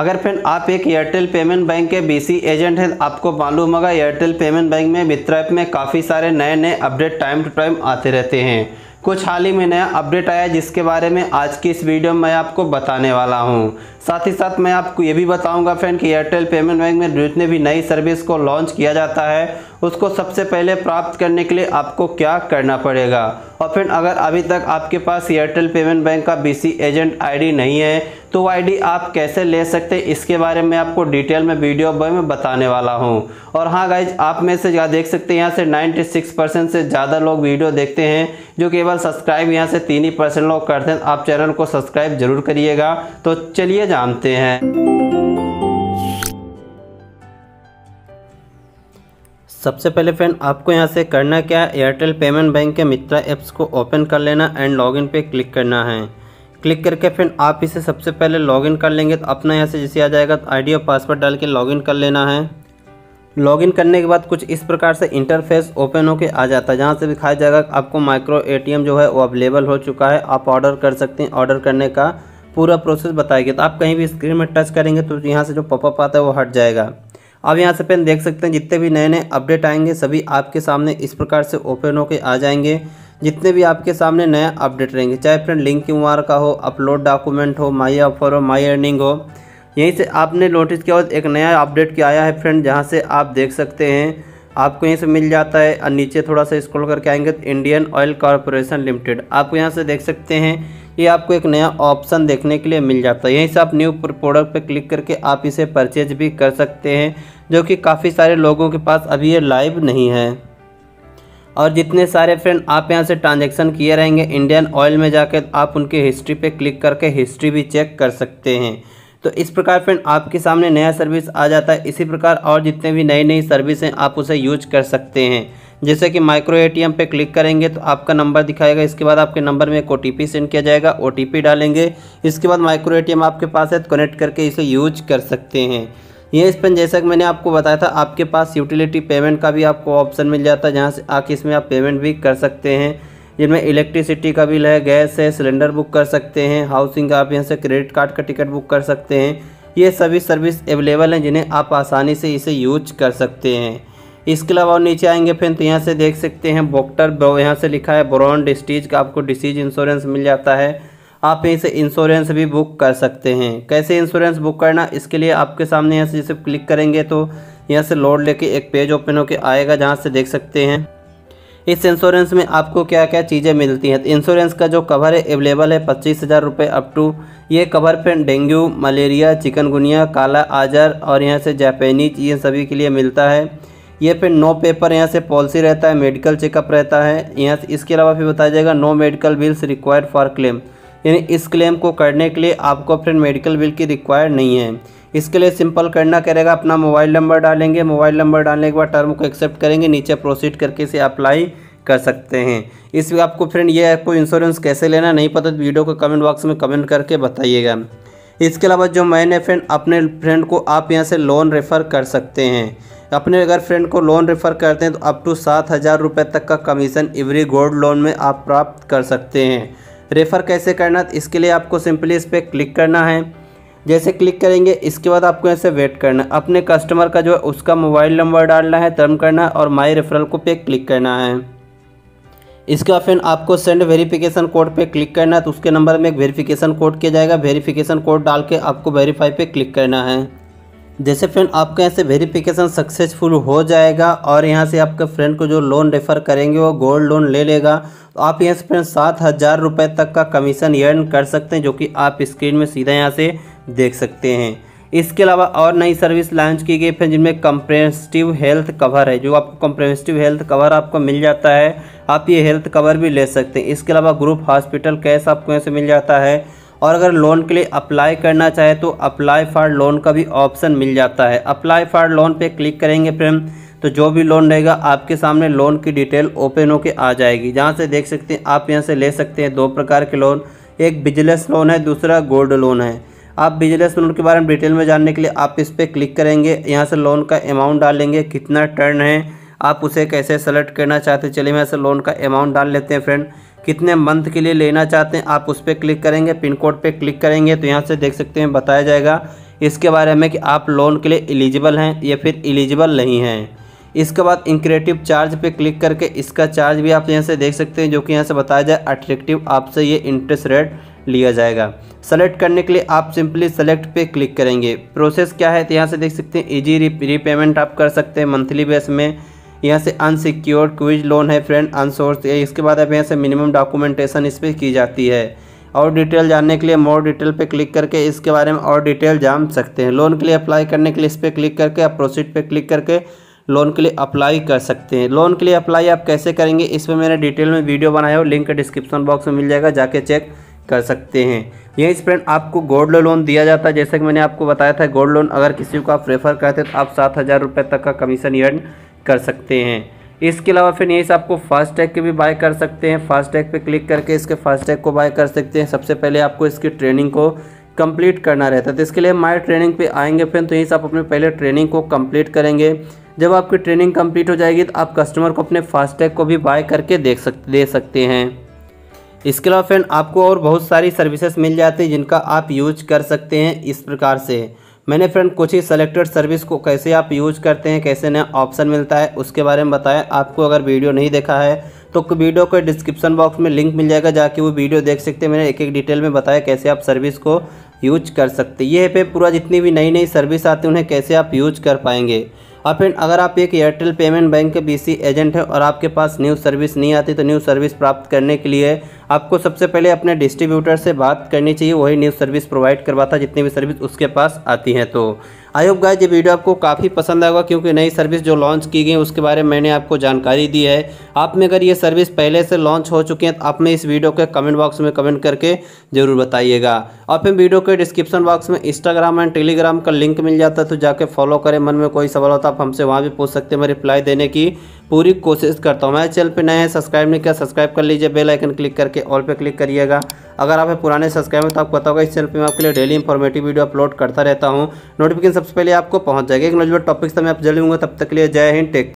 अगर फ्रेंड आप एक एयरटेल पेमेंट बैंक के बीसी एजेंट हैं आपको मालूम होगा एयरटेल पेमेंट बैंक में मित्र ऐप में काफ़ी सारे नए नए अपडेट टाइम टू टाइम आते रहते हैं कुछ हाल ही में नया अपडेट आया जिसके बारे में आज की इस वीडियो में मैं आपको बताने वाला हूं। साथ ही साथ मैं आपको ये भी बताऊंगा फ्रेंड कि एयरटेल पेमेंट बैंक में जितने भी नई सर्विस को लॉन्च किया जाता है उसको सबसे पहले प्राप्त करने के लिए आपको क्या करना पड़ेगा और फिर अगर अभी तक आपके पास एयरटेल पेमेंट बैंक का बी एजेंट आई नहीं है तो आईडी आप कैसे ले सकते हैं इसके बारे में आपको डिटेल में वीडियो में बताने वाला हूँ और हाँ गाइज आप में से यहाँ देख सकते हैं यहाँ से 96 परसेंट से ज़्यादा लोग वीडियो देखते हैं जो केवल सब्सक्राइब यहाँ से तीन ही परसेंट लोग करते हैं आप चैनल को सब्सक्राइब जरूर करिएगा तो चलिए जानते हैं सबसे पहले फ्रेंड आपको यहाँ से करना क्या है एयरटेल पेमेंट बैंक के मित्रा ऐप्स को ओपन कर लेना एंड लॉगिन पे क्लिक करना है क्लिक करके फ्रेंड आप इसे सबसे पहले लॉगिन कर लेंगे तो अपना यहाँ से जैसे आ जाएगा तो आईडी और पासवर्ड डाल के लॉगिन कर लेना है लॉगिन करने के बाद कुछ इस प्रकार से इंटरफेस ओपन होकर आ जाता है जहाँ से दिखाया जाएगा आपको माइक्रो एटीएम जो है वो अवेलेबल हो चुका है आप ऑर्डर कर सकते हैं ऑर्डर करने का पूरा प्रोसेस बताएगी तो आप कहीं भी स्क्रीन में टच करेंगे तो यहाँ से जो पॉपअप आता है वो हट जाएगा अब यहाँ से पेन देख सकते हैं जितने भी नए नए अपडेट आएंगे सभी आपके सामने इस प्रकार से ओपन होकर आ जाएंगे जितने भी आपके सामने नया अपडेट रहेंगे चाहे फ्रेंड लिंक उम्र का हो अपलोड डॉक्यूमेंट हो माई ऑफर हो माई अर्निंग हो यहीं से आपने नोटिस किया एक नया अपडेट किया आया है फ्रेंड जहाँ से आप देख सकते हैं आपको यहीं से मिल जाता है और नीचे थोड़ा सा स्क्रॉल करके आएंगे तो इंडियन ऑयल कॉरपोरेशन लिमिटेड आपको यहाँ से देख सकते हैं ये आपको एक नया ऑप्शन देखने के लिए मिल जाता है यहीं से आप न्यू प्रोडक्ट पर क्लिक करके आप इसे परचेज भी कर सकते हैं जो कि काफ़ी सारे लोगों के पास अभी ये लाइव नहीं है और जितने सारे फ्रेंड आप यहाँ से ट्रांजेक्शन किए रहेंगे इंडियन ऑयल में जाकर आप उनकी हिस्ट्री पे क्लिक करके हिस्ट्री भी चेक कर सकते हैं तो इस प्रकार फ्रेंड आपके सामने नया सर्विस आ जाता है इसी प्रकार और जितने भी नई नई सर्विस हैं आप उसे यूज कर सकते हैं जैसे कि माइक्रो एटीएम पे क्लिक करेंगे तो आपका नंबर दिखाएगा इसके बाद आपके नंबर में एक ओ सेंड किया जाएगा ओ डालेंगे इसके बाद माइक्रो एटीएम आपके पास है तो कनेक्ट करके इसे यूज कर सकते हैं ये स्पेन जैसा कि मैंने आपको बताया था आपके पास यूटिलिटी पेमेंट का भी आपको ऑप्शन मिल जाता है जहाँ से आके इसमें आप पेमेंट भी कर सकते हैं जिनमें इलेक्ट्रिसिटी का बिल है गैस है सिलेंडर बुक कर सकते हैं हाउसिंग का आप यहाँ से क्रेडिट कार्ड का टिकट बुक कर सकते हैं ये सभी सर्विस अवेलेबल हैं जिन्हें आप आसानी से इसे यूज कर सकते हैं इसके अलावा नीचे आएंगे फिर तो यहाँ से देख सकते हैं बॉक्टर यहाँ से लिखा है ब्रॉन्ड डिस्टीज का आपको डिसीज इंश्योरेंस मिल जाता है आप यहीं से इंश्योरेंस भी बुक कर सकते हैं कैसे इंश्योरेंस बुक करना इसके लिए आपके सामने यहाँ से जैसे क्लिक करेंगे तो यहाँ से लोड लेके एक पेज ओपन होकर आएगा जहाँ से देख सकते हैं इस इंश्योरेंस में आपको क्या क्या चीज़ें मिलती हैं तो इंश्योरेंस का जो कवर है अवेलेबल है पच्चीस हज़ार रुपये अप टू ये कवर फिर डेंगू मलेरिया चिकनगुनिया काला आजर और यहाँ से जापानीज ये सभी के लिए मिलता है ये पे नो पेपर यहाँ से पॉलिसी रहता है मेडिकल चेकअप रहता है यहाँ से इसके अलावा फिर बताया जाएगा no medical bills required for claim यानी इस क्लेम को करने के लिए आपको फ्रेंड मेडिकल बिल की रिक्वायर्ड नहीं है इसके लिए सिंपल करना करेगा अपना मोबाइल नंबर डालेंगे मोबाइल नंबर डालने के बाद टर्म को एक्सेप्ट करेंगे नीचे प्रोसीड करके इसे अप्लाई कर सकते हैं इस आपको फ्रेंड ये आपको इंश्योरेंस कैसे लेना नहीं पता तो वीडियो को कमेंट बॉक्स में कमेंट करके बताइएगा इसके अलावा जो मैंने फ्रेंड अपने फ्रेंड को आप यहाँ से लोन रेफ़र कर सकते हैं अपने अगर फ्रेंड को लोन रेफ़र करते हैं तो अप टू सात हज़ार रुपये तक का कमीशन एवरी गोल्ड लोन में आप प्राप्त कर सकते हैं रेफ़र कैसे करना तो इसके लिए आपको सिंपली इस पर क्लिक करना है जैसे क्लिक करेंगे इसके बाद आपको से वेट करना है अपने कस्टमर का जो है उसका मोबाइल नंबर डालना है टर्म करना है और माई रेफरल को पे क्लिक करना है इसके बाद फिर आपको सेंड वेरिफिकेशन कोड पे क्लिक करना है तो उसके नंबर में एक वेरिफिकेशन कोड किया जाएगा वेरिफिकेशन कोड डाल के आपको वेरीफाई पे क्लिक करना है जैसे फ्रेंड आपका यहाँ से वेरिफिकेशन सक्सेसफुल हो जाएगा और यहाँ से आपके फ्रेंड को जो लोन रेफ़र करेंगे वो गोल्ड लोन ले लेगा तो आप यहाँ से फ्रेंड सात हज़ार रुपये तक का कमीशन अर्न कर सकते हैं जो कि आप स्क्रीन में सीधा यहाँ से देख सकते हैं इसके अलावा और नई सर्विस लॉन्च की गई फ्रेंड जिनमें कंप्रेंसिटिव हेल्थ कवर है जो आपको कंप्रेंसिटिव हेल्थ कवर आपको मिल जाता है आप ये हेल्थ कवर भी ले सकते हैं इसके अलावा ग्रुप हॉस्पिटल कैश आपको यहाँ से मिल जाता है और अगर लोन के लिए अप्लाई करना चाहे तो अप्लाई फॉर लोन का भी ऑप्शन मिल जाता है अप्लाई फॉर लोन पे क्लिक करेंगे फ्रेंड तो जो भी लोन रहेगा आपके सामने लोन की डिटेल ओपन होकर आ जाएगी जहाँ से देख सकते हैं आप यहाँ से ले सकते हैं दो प्रकार के लोन एक बिजनेस लोन है दूसरा गोल्ड लोन है आप बिजनेस लोन के बारे में डिटेल में जानने के लिए आप इस पर क्लिक करेंगे यहाँ से लोन का अमाउंट डालेंगे कितना टर्न है आप उसे कैसे सेलेक्ट करना चाहते चलिए मैं से लोन का अमाउंट डाल लेते हैं फ्रेंड कितने मंथ के लिए लेना चाहते हैं आप उस पर क्लिक करेंगे पिन कोड पर क्लिक करेंगे तो यहाँ से देख सकते हैं बताया जाएगा इसके बारे में कि आप लोन के लिए एलिजिबल हैं या फिर एलिजिबल नहीं हैं इसके बाद इंक्रेटिव चार्ज पे क्लिक करके इसका चार्ज भी आप यहाँ से देख सकते हैं जो कि यहाँ से बताया जाए अट्रैक्टिव आपसे ये इंटरेस्ट रेट लिया जाएगा सेलेक्ट करने के लिए आप सिंपली सेलेक्ट पे क्लिक करेंगे प्रोसेस क्या है तो यहाँ से देख सकते हैं इजी रीपेमेंट आप कर सकते हैं मंथली बेस में यहाँ से अनसिक्योर क्विज लोन है फ्रेंड अनसोर्स इसके बाद अब यहाँ से मिनिमम डॉक्यूमेंटेशन इस पर की जाती है और डिटेल जानने के लिए मोर डिटेल पे क्लिक करके इसके बारे में और डिटेल जान सकते हैं लोन के लिए अप्लाई करने के लिए इस पर क्लिक करके आप प्रोसीड पे क्लिक करके लोन के लिए अप्लाई कर सकते हैं लोन के लिए अप्लाई आप कैसे करेंगे इस पर मैंने डिटेल में वीडियो बनाया हो लिंक डिस्क्रिप्शन बॉक्स में मिल जाएगा जाके चेक कर सकते हैं यही फ्रेंड आपको गोल्ड लोन दिया जाता है जैसे कि मैंने आपको बताया था गोल्ड लोन अगर किसी को आप रेफर करते हैं तो आप सात हज़ार रुपये तक का कमीशन अर्न कर सकते हैं इसके अलावा फिर यहीं से आपको फास्टैग के भी बाय कर सकते हैं फास्टैग पे क्लिक करके इसके फास्टैग को बाय कर सकते हैं सबसे पहले आपको इसकी ट्रेनिंग को कंप्लीट करना रहता है तो इसके लिए माय ट्रेनिंग पे आएंगे फिर तो यहीं से आप अपने पहले ट्रेनिंग को कंप्लीट करेंगे जब आपकी ट्रेनिंग कंप्लीट हो जाएगी तो आप कस्टमर को अपने फास्टैग को भी बाय करके देख सकते दे सकते हैं इसके अलावा फ्रेंड आपको और बहुत सारी सर्विसेज मिल जाती हैं जिनका आप यूज कर सकते हैं इस प्रकार से मैंने फ्रेंड कुछ ही सेलेक्टेड सर्विस को कैसे आप यूज करते हैं कैसे नया ऑप्शन मिलता है उसके बारे में बताया आपको अगर वीडियो नहीं देखा है तो वीडियो के डिस्क्रिप्शन बॉक्स में लिंक मिल जाएगा जाके वो वीडियो देख सकते हैं मैंने एक एक डिटेल में बताया कैसे आप सर्विस को यूज कर सकते ये पे पूरा जितनी भी नई नई सर्विस आती है उन्हें कैसे आप यूज कर पाएंगे और फिर अगर आप एक एयरटेल पेमेंट बैंक के बीसी एजेंट हैं और आपके पास न्यू सर्विस नहीं आती तो न्यू सर्विस प्राप्त करने के लिए आपको सबसे पहले अपने डिस्ट्रीब्यूटर से बात करनी चाहिए वही न्यू सर्विस प्रोवाइड करवाता जितनी भी सर्विस उसके पास आती हैं तो आई होप गाइज ये वीडियो आपको काफ़ी पसंद आएगा क्योंकि नई सर्विस जो लॉन्च की गई उसके बारे में मैंने आपको जानकारी दी है आप में अगर ये सर्विस पहले से लॉन्च हो चुकी है तो आप में इस वीडियो के कमेंट बॉक्स में कमेंट करके ज़रूर बताइएगा और फिर वीडियो के डिस्क्रिप्शन बॉक्स में इंस्टाग्राम एंड टेलीग्राम का लिंक मिल जाता है तो जाके फॉलो करें मन में कोई सवाल होता तो आप हमसे वहाँ भी पूछ सकते हैं मैं रिप्लाई देने की पूरी कोशिश करता हूँ मैं चैनल पे नए हैं सब्सक्राइब नहीं किया सब्सक्राइब कर लीजिए बेल आइकन क्लिक करके ऑल पे क्लिक करिएगा अगर आप पुराने सब्सक्राइबर तो आपको पता होगा इस चैनल पे मैं आपके लिए डेली इंफॉर्मेटिव वीडियो अपलोड करता रहता हूँ नोटिफिकेशन सबसे पहले आपको पहुँच जाएगा एक नोजल टॉपिक्स तो मैं आप जल्दी हूँ तब तक के लिए जय हिंद टेक